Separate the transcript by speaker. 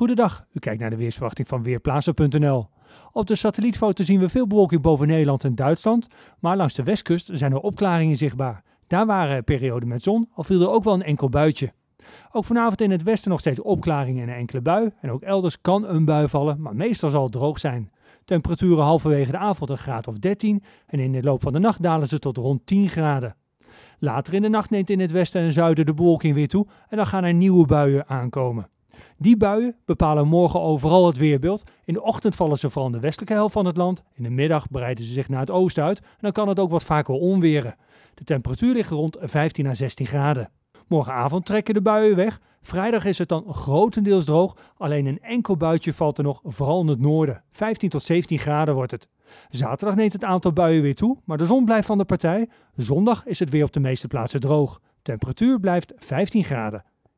Speaker 1: Goedendag, u kijkt naar de weersverwachting van Weerplaatsen.nl. Op de satellietfoto zien we veel bewolking boven Nederland en Duitsland, maar langs de westkust zijn er opklaringen zichtbaar. Daar waren perioden met zon, al viel er ook wel een enkel buitje. Ook vanavond in het westen nog steeds opklaringen en een enkele bui. En ook elders kan een bui vallen, maar meestal zal het droog zijn. Temperaturen halverwege de avond een graad of 13 en in de loop van de nacht dalen ze tot rond 10 graden. Later in de nacht neemt in het westen en zuiden de bewolking weer toe en dan gaan er nieuwe buien aankomen. Die buien bepalen morgen overal het weerbeeld. In de ochtend vallen ze vooral in de westelijke helft van het land. In de middag breiden ze zich naar het oosten uit en dan kan het ook wat vaker onweren. De temperatuur ligt rond 15 à 16 graden. Morgenavond trekken de buien weg. Vrijdag is het dan grotendeels droog. Alleen een enkel buitje valt er nog, vooral in het noorden. 15 tot 17 graden wordt het. Zaterdag neemt het aantal buien weer toe, maar de zon blijft van de partij. Zondag is het weer op de meeste plaatsen droog. Temperatuur blijft 15 graden.